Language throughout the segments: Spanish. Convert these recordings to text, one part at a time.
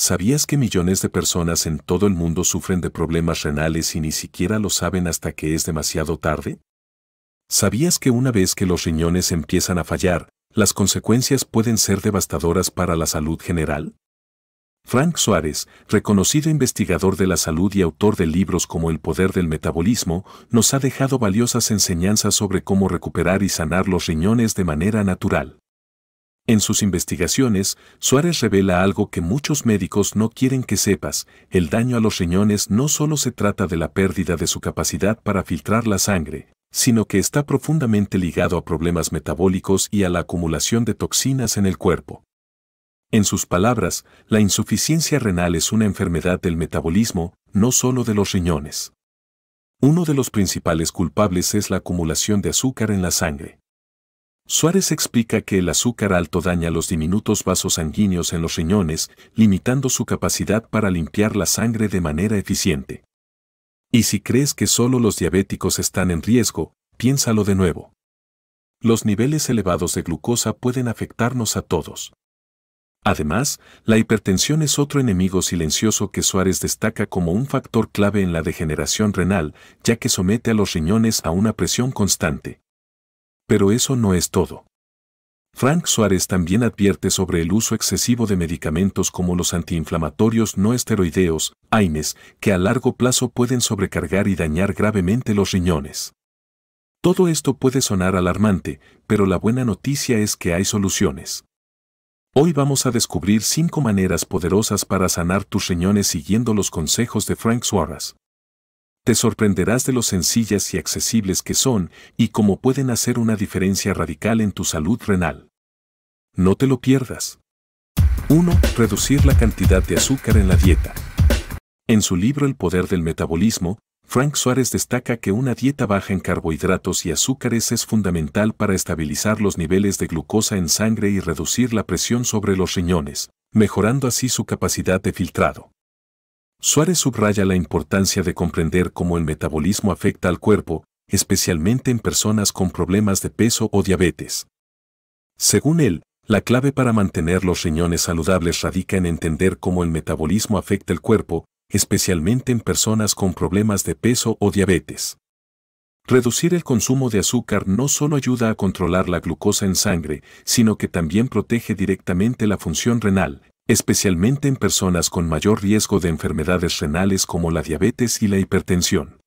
¿Sabías que millones de personas en todo el mundo sufren de problemas renales y ni siquiera lo saben hasta que es demasiado tarde? ¿Sabías que una vez que los riñones empiezan a fallar, las consecuencias pueden ser devastadoras para la salud general? Frank Suárez, reconocido investigador de la salud y autor de libros como El poder del metabolismo, nos ha dejado valiosas enseñanzas sobre cómo recuperar y sanar los riñones de manera natural. En sus investigaciones, Suárez revela algo que muchos médicos no quieren que sepas, el daño a los riñones no solo se trata de la pérdida de su capacidad para filtrar la sangre, sino que está profundamente ligado a problemas metabólicos y a la acumulación de toxinas en el cuerpo. En sus palabras, la insuficiencia renal es una enfermedad del metabolismo, no solo de los riñones. Uno de los principales culpables es la acumulación de azúcar en la sangre. Suárez explica que el azúcar alto daña los diminutos vasos sanguíneos en los riñones, limitando su capacidad para limpiar la sangre de manera eficiente. Y si crees que solo los diabéticos están en riesgo, piénsalo de nuevo. Los niveles elevados de glucosa pueden afectarnos a todos. Además, la hipertensión es otro enemigo silencioso que Suárez destaca como un factor clave en la degeneración renal, ya que somete a los riñones a una presión constante. Pero eso no es todo. Frank Suárez también advierte sobre el uso excesivo de medicamentos como los antiinflamatorios no esteroideos, AINES, que a largo plazo pueden sobrecargar y dañar gravemente los riñones. Todo esto puede sonar alarmante, pero la buena noticia es que hay soluciones. Hoy vamos a descubrir cinco maneras poderosas para sanar tus riñones siguiendo los consejos de Frank Suárez te sorprenderás de lo sencillas y accesibles que son y cómo pueden hacer una diferencia radical en tu salud renal. No te lo pierdas. 1. Reducir la cantidad de azúcar en la dieta. En su libro El poder del metabolismo, Frank Suárez destaca que una dieta baja en carbohidratos y azúcares es fundamental para estabilizar los niveles de glucosa en sangre y reducir la presión sobre los riñones, mejorando así su capacidad de filtrado. Suárez subraya la importancia de comprender cómo el metabolismo afecta al cuerpo, especialmente en personas con problemas de peso o diabetes. Según él, la clave para mantener los riñones saludables radica en entender cómo el metabolismo afecta el cuerpo, especialmente en personas con problemas de peso o diabetes. Reducir el consumo de azúcar no solo ayuda a controlar la glucosa en sangre, sino que también protege directamente la función renal, especialmente en personas con mayor riesgo de enfermedades renales como la diabetes y la hipertensión.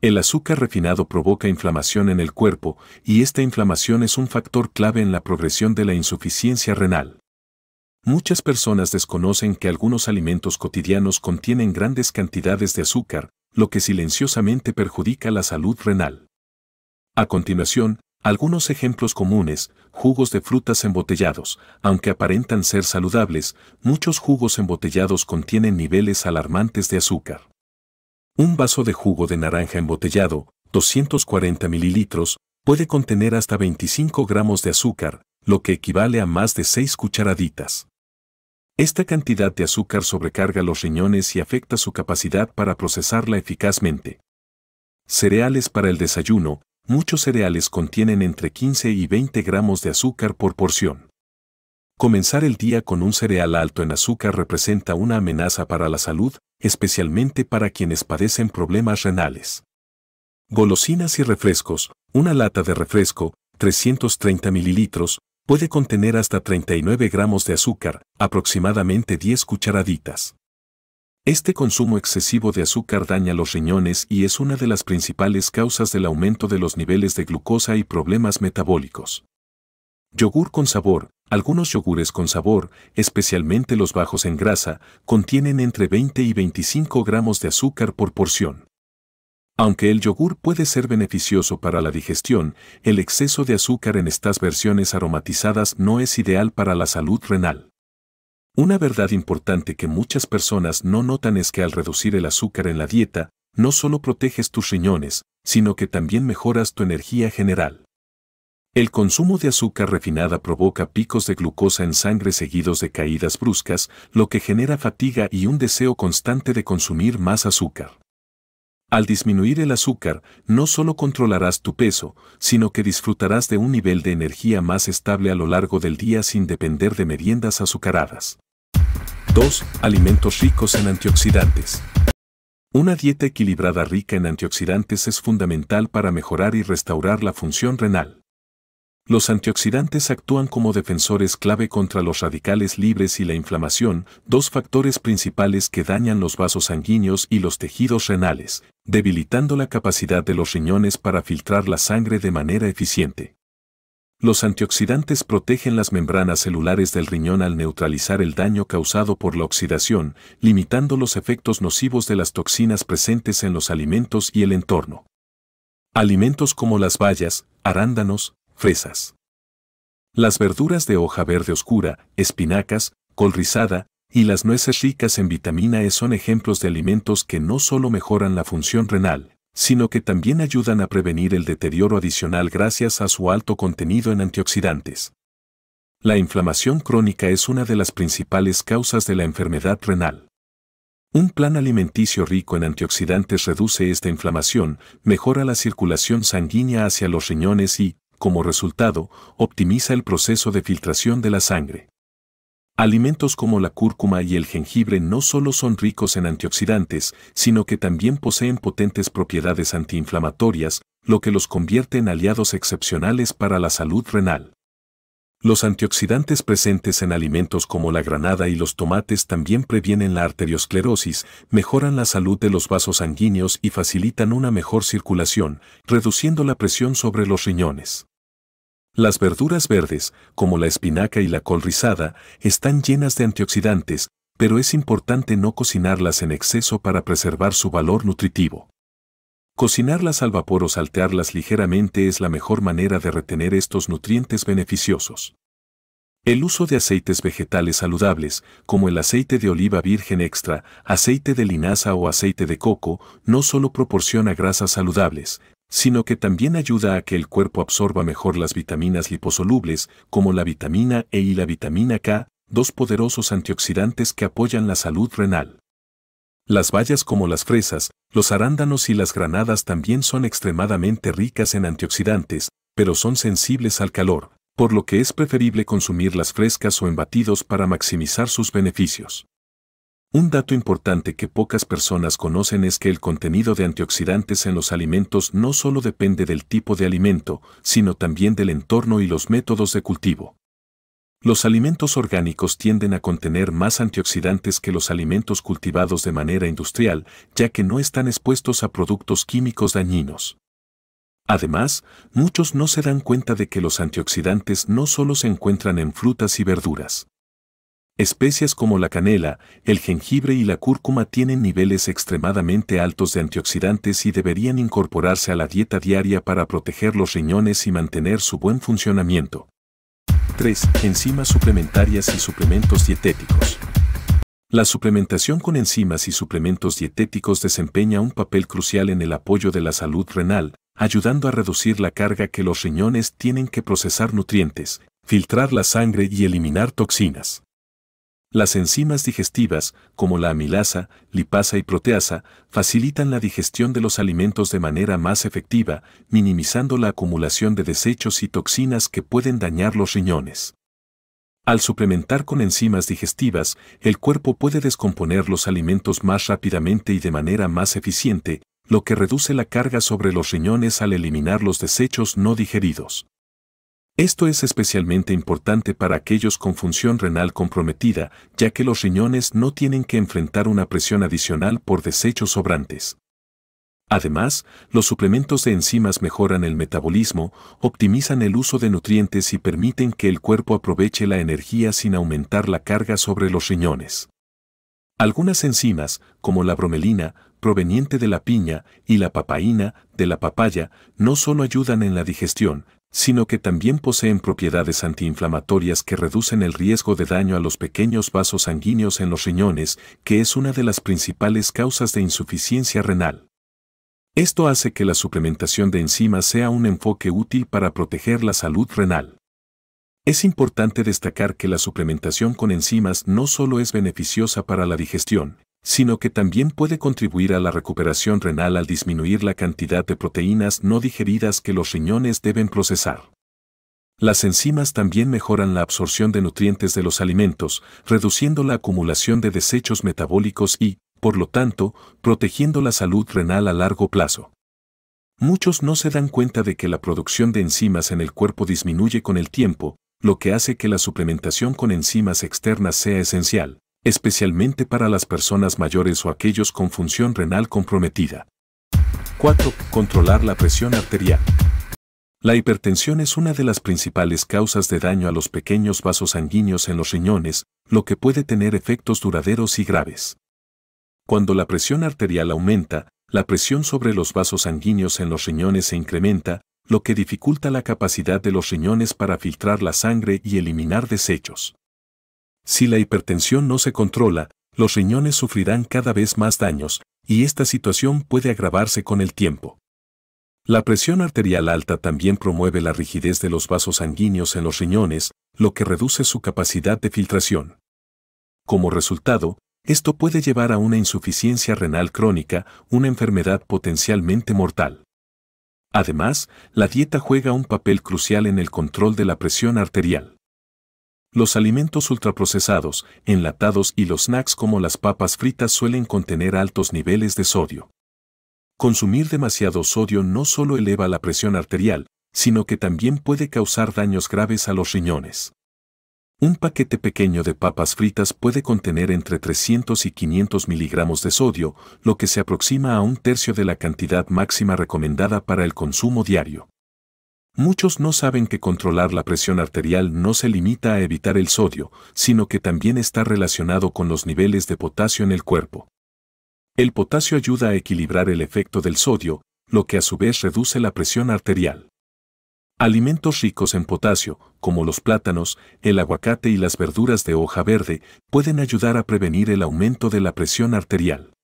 El azúcar refinado provoca inflamación en el cuerpo y esta inflamación es un factor clave en la progresión de la insuficiencia renal. Muchas personas desconocen que algunos alimentos cotidianos contienen grandes cantidades de azúcar, lo que silenciosamente perjudica la salud renal. A continuación, algunos ejemplos comunes, jugos de frutas embotellados, aunque aparentan ser saludables, muchos jugos embotellados contienen niveles alarmantes de azúcar. Un vaso de jugo de naranja embotellado, 240 mililitros, puede contener hasta 25 gramos de azúcar, lo que equivale a más de 6 cucharaditas. Esta cantidad de azúcar sobrecarga los riñones y afecta su capacidad para procesarla eficazmente. Cereales para el desayuno, muchos cereales contienen entre 15 y 20 gramos de azúcar por porción. Comenzar el día con un cereal alto en azúcar representa una amenaza para la salud, especialmente para quienes padecen problemas renales. Golosinas y refrescos. Una lata de refresco, 330 mililitros, puede contener hasta 39 gramos de azúcar, aproximadamente 10 cucharaditas. Este consumo excesivo de azúcar daña los riñones y es una de las principales causas del aumento de los niveles de glucosa y problemas metabólicos. Yogur con sabor. Algunos yogures con sabor, especialmente los bajos en grasa, contienen entre 20 y 25 gramos de azúcar por porción. Aunque el yogur puede ser beneficioso para la digestión, el exceso de azúcar en estas versiones aromatizadas no es ideal para la salud renal. Una verdad importante que muchas personas no notan es que al reducir el azúcar en la dieta, no solo proteges tus riñones, sino que también mejoras tu energía general. El consumo de azúcar refinada provoca picos de glucosa en sangre seguidos de caídas bruscas, lo que genera fatiga y un deseo constante de consumir más azúcar. Al disminuir el azúcar, no solo controlarás tu peso, sino que disfrutarás de un nivel de energía más estable a lo largo del día sin depender de meriendas azucaradas. 2. Alimentos ricos en antioxidantes. Una dieta equilibrada rica en antioxidantes es fundamental para mejorar y restaurar la función renal. Los antioxidantes actúan como defensores clave contra los radicales libres y la inflamación, dos factores principales que dañan los vasos sanguíneos y los tejidos renales, debilitando la capacidad de los riñones para filtrar la sangre de manera eficiente. Los antioxidantes protegen las membranas celulares del riñón al neutralizar el daño causado por la oxidación, limitando los efectos nocivos de las toxinas presentes en los alimentos y el entorno. Alimentos como las bayas, arándanos, fresas. Las verduras de hoja verde oscura, espinacas, col rizada, y las nueces ricas en vitamina E son ejemplos de alimentos que no solo mejoran la función renal, sino que también ayudan a prevenir el deterioro adicional gracias a su alto contenido en antioxidantes. La inflamación crónica es una de las principales causas de la enfermedad renal. Un plan alimenticio rico en antioxidantes reduce esta inflamación, mejora la circulación sanguínea hacia los riñones y, como resultado, optimiza el proceso de filtración de la sangre. Alimentos como la cúrcuma y el jengibre no solo son ricos en antioxidantes, sino que también poseen potentes propiedades antiinflamatorias, lo que los convierte en aliados excepcionales para la salud renal. Los antioxidantes presentes en alimentos como la granada y los tomates también previenen la arteriosclerosis, mejoran la salud de los vasos sanguíneos y facilitan una mejor circulación, reduciendo la presión sobre los riñones. Las verduras verdes, como la espinaca y la col rizada, están llenas de antioxidantes, pero es importante no cocinarlas en exceso para preservar su valor nutritivo. Cocinarlas al vapor o saltearlas ligeramente es la mejor manera de retener estos nutrientes beneficiosos. El uso de aceites vegetales saludables, como el aceite de oliva virgen extra, aceite de linaza o aceite de coco, no solo proporciona grasas saludables, sino que también ayuda a que el cuerpo absorba mejor las vitaminas liposolubles como la vitamina E y la vitamina K, dos poderosos antioxidantes que apoyan la salud renal. Las bayas como las fresas, los arándanos y las granadas también son extremadamente ricas en antioxidantes, pero son sensibles al calor, por lo que es preferible consumirlas frescas o en batidos para maximizar sus beneficios. Un dato importante que pocas personas conocen es que el contenido de antioxidantes en los alimentos no solo depende del tipo de alimento, sino también del entorno y los métodos de cultivo. Los alimentos orgánicos tienden a contener más antioxidantes que los alimentos cultivados de manera industrial, ya que no están expuestos a productos químicos dañinos. Además, muchos no se dan cuenta de que los antioxidantes no solo se encuentran en frutas y verduras. Especias como la canela, el jengibre y la cúrcuma tienen niveles extremadamente altos de antioxidantes y deberían incorporarse a la dieta diaria para proteger los riñones y mantener su buen funcionamiento. 3. Enzimas suplementarias y suplementos dietéticos. La suplementación con enzimas y suplementos dietéticos desempeña un papel crucial en el apoyo de la salud renal, ayudando a reducir la carga que los riñones tienen que procesar nutrientes, filtrar la sangre y eliminar toxinas. Las enzimas digestivas, como la amilasa, lipasa y proteasa, facilitan la digestión de los alimentos de manera más efectiva, minimizando la acumulación de desechos y toxinas que pueden dañar los riñones. Al suplementar con enzimas digestivas, el cuerpo puede descomponer los alimentos más rápidamente y de manera más eficiente, lo que reduce la carga sobre los riñones al eliminar los desechos no digeridos. Esto es especialmente importante para aquellos con función renal comprometida, ya que los riñones no tienen que enfrentar una presión adicional por desechos sobrantes. Además, los suplementos de enzimas mejoran el metabolismo, optimizan el uso de nutrientes y permiten que el cuerpo aproveche la energía sin aumentar la carga sobre los riñones. Algunas enzimas, como la bromelina, proveniente de la piña, y la papaína, de la papaya, no solo ayudan en la digestión, sino que también poseen propiedades antiinflamatorias que reducen el riesgo de daño a los pequeños vasos sanguíneos en los riñones, que es una de las principales causas de insuficiencia renal. Esto hace que la suplementación de enzimas sea un enfoque útil para proteger la salud renal. Es importante destacar que la suplementación con enzimas no solo es beneficiosa para la digestión, sino que también puede contribuir a la recuperación renal al disminuir la cantidad de proteínas no digeridas que los riñones deben procesar. Las enzimas también mejoran la absorción de nutrientes de los alimentos, reduciendo la acumulación de desechos metabólicos y, por lo tanto, protegiendo la salud renal a largo plazo. Muchos no se dan cuenta de que la producción de enzimas en el cuerpo disminuye con el tiempo, lo que hace que la suplementación con enzimas externas sea esencial, especialmente para las personas mayores o aquellos con función renal comprometida. 4. Controlar la presión arterial. La hipertensión es una de las principales causas de daño a los pequeños vasos sanguíneos en los riñones, lo que puede tener efectos duraderos y graves. Cuando la presión arterial aumenta, la presión sobre los vasos sanguíneos en los riñones se incrementa, lo que dificulta la capacidad de los riñones para filtrar la sangre y eliminar desechos. Si la hipertensión no se controla, los riñones sufrirán cada vez más daños, y esta situación puede agravarse con el tiempo. La presión arterial alta también promueve la rigidez de los vasos sanguíneos en los riñones, lo que reduce su capacidad de filtración. Como resultado, esto puede llevar a una insuficiencia renal crónica, una enfermedad potencialmente mortal. Además, la dieta juega un papel crucial en el control de la presión arterial. Los alimentos ultraprocesados, enlatados y los snacks como las papas fritas suelen contener altos niveles de sodio. Consumir demasiado sodio no solo eleva la presión arterial, sino que también puede causar daños graves a los riñones. Un paquete pequeño de papas fritas puede contener entre 300 y 500 miligramos de sodio, lo que se aproxima a un tercio de la cantidad máxima recomendada para el consumo diario. Muchos no saben que controlar la presión arterial no se limita a evitar el sodio, sino que también está relacionado con los niveles de potasio en el cuerpo. El potasio ayuda a equilibrar el efecto del sodio, lo que a su vez reduce la presión arterial. Alimentos ricos en potasio, como los plátanos, el aguacate y las verduras de hoja verde, pueden ayudar a prevenir el aumento de la presión arterial.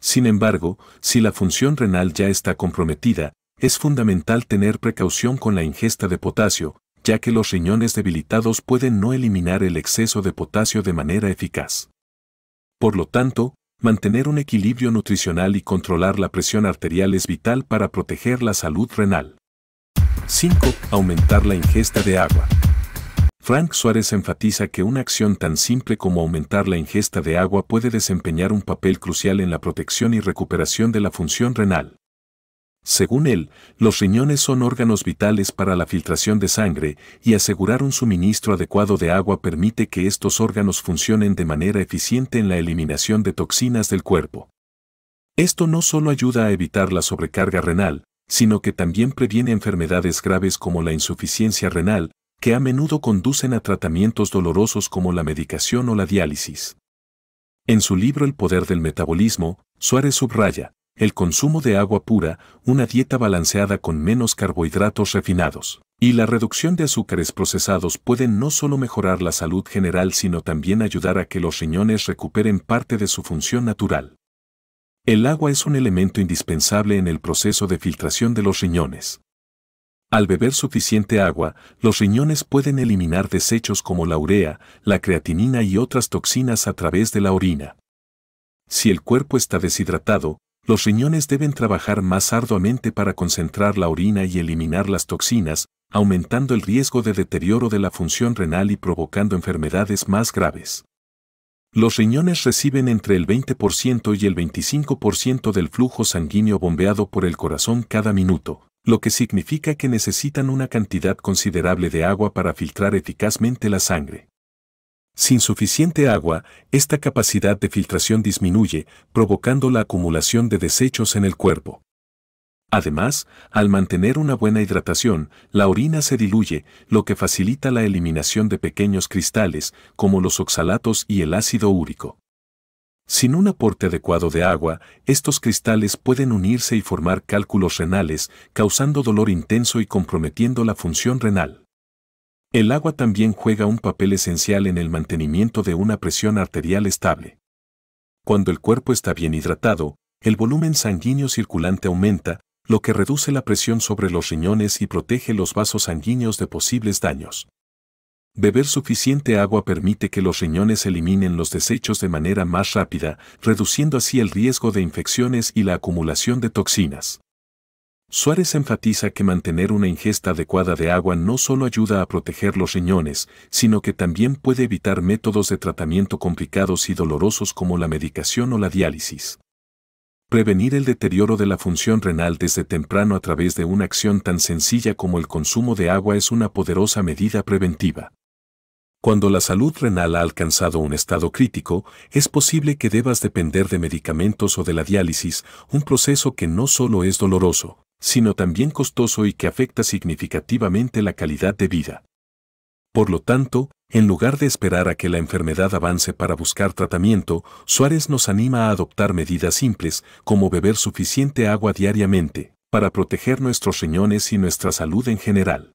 Sin embargo, si la función renal ya está comprometida, es fundamental tener precaución con la ingesta de potasio, ya que los riñones debilitados pueden no eliminar el exceso de potasio de manera eficaz. Por lo tanto, mantener un equilibrio nutricional y controlar la presión arterial es vital para proteger la salud renal. 5. Aumentar la ingesta de agua. Frank Suárez enfatiza que una acción tan simple como aumentar la ingesta de agua puede desempeñar un papel crucial en la protección y recuperación de la función renal. Según él, los riñones son órganos vitales para la filtración de sangre y asegurar un suministro adecuado de agua permite que estos órganos funcionen de manera eficiente en la eliminación de toxinas del cuerpo. Esto no solo ayuda a evitar la sobrecarga renal, sino que también previene enfermedades graves como la insuficiencia renal, que a menudo conducen a tratamientos dolorosos como la medicación o la diálisis. En su libro El poder del metabolismo, Suárez subraya, el consumo de agua pura, una dieta balanceada con menos carbohidratos refinados y la reducción de azúcares procesados pueden no solo mejorar la salud general sino también ayudar a que los riñones recuperen parte de su función natural. El agua es un elemento indispensable en el proceso de filtración de los riñones. Al beber suficiente agua, los riñones pueden eliminar desechos como la urea, la creatinina y otras toxinas a través de la orina. Si el cuerpo está deshidratado, los riñones deben trabajar más arduamente para concentrar la orina y eliminar las toxinas, aumentando el riesgo de deterioro de la función renal y provocando enfermedades más graves. Los riñones reciben entre el 20% y el 25% del flujo sanguíneo bombeado por el corazón cada minuto, lo que significa que necesitan una cantidad considerable de agua para filtrar eficazmente la sangre. Sin suficiente agua, esta capacidad de filtración disminuye, provocando la acumulación de desechos en el cuerpo. Además, al mantener una buena hidratación, la orina se diluye, lo que facilita la eliminación de pequeños cristales, como los oxalatos y el ácido úrico. Sin un aporte adecuado de agua, estos cristales pueden unirse y formar cálculos renales, causando dolor intenso y comprometiendo la función renal. El agua también juega un papel esencial en el mantenimiento de una presión arterial estable. Cuando el cuerpo está bien hidratado, el volumen sanguíneo circulante aumenta, lo que reduce la presión sobre los riñones y protege los vasos sanguíneos de posibles daños. Beber suficiente agua permite que los riñones eliminen los desechos de manera más rápida, reduciendo así el riesgo de infecciones y la acumulación de toxinas. Suárez enfatiza que mantener una ingesta adecuada de agua no solo ayuda a proteger los riñones, sino que también puede evitar métodos de tratamiento complicados y dolorosos como la medicación o la diálisis. Prevenir el deterioro de la función renal desde temprano a través de una acción tan sencilla como el consumo de agua es una poderosa medida preventiva. Cuando la salud renal ha alcanzado un estado crítico, es posible que debas depender de medicamentos o de la diálisis, un proceso que no solo es doloroso, sino también costoso y que afecta significativamente la calidad de vida. Por lo tanto, en lugar de esperar a que la enfermedad avance para buscar tratamiento, Suárez nos anima a adoptar medidas simples, como beber suficiente agua diariamente, para proteger nuestros riñones y nuestra salud en general.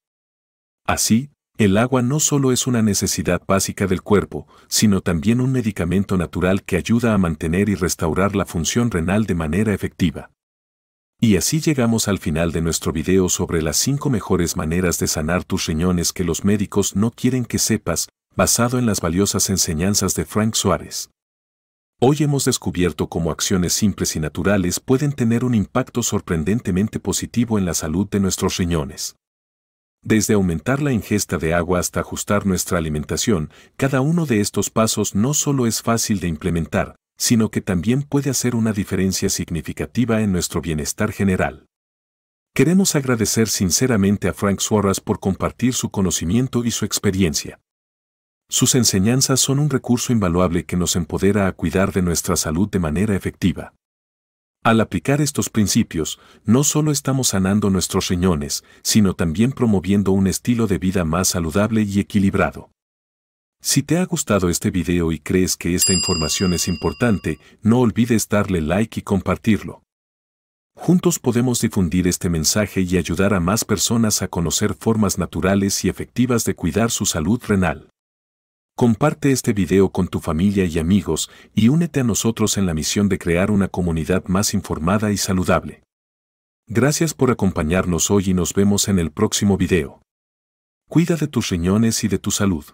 Así, el agua no solo es una necesidad básica del cuerpo, sino también un medicamento natural que ayuda a mantener y restaurar la función renal de manera efectiva. Y así llegamos al final de nuestro video sobre las 5 mejores maneras de sanar tus riñones que los médicos no quieren que sepas, basado en las valiosas enseñanzas de Frank Suárez. Hoy hemos descubierto cómo acciones simples y naturales pueden tener un impacto sorprendentemente positivo en la salud de nuestros riñones. Desde aumentar la ingesta de agua hasta ajustar nuestra alimentación, cada uno de estos pasos no solo es fácil de implementar, sino que también puede hacer una diferencia significativa en nuestro bienestar general. Queremos agradecer sinceramente a Frank Suarez por compartir su conocimiento y su experiencia. Sus enseñanzas son un recurso invaluable que nos empodera a cuidar de nuestra salud de manera efectiva. Al aplicar estos principios, no solo estamos sanando nuestros riñones, sino también promoviendo un estilo de vida más saludable y equilibrado. Si te ha gustado este video y crees que esta información es importante, no olvides darle like y compartirlo. Juntos podemos difundir este mensaje y ayudar a más personas a conocer formas naturales y efectivas de cuidar su salud renal. Comparte este video con tu familia y amigos y únete a nosotros en la misión de crear una comunidad más informada y saludable. Gracias por acompañarnos hoy y nos vemos en el próximo video. Cuida de tus riñones y de tu salud.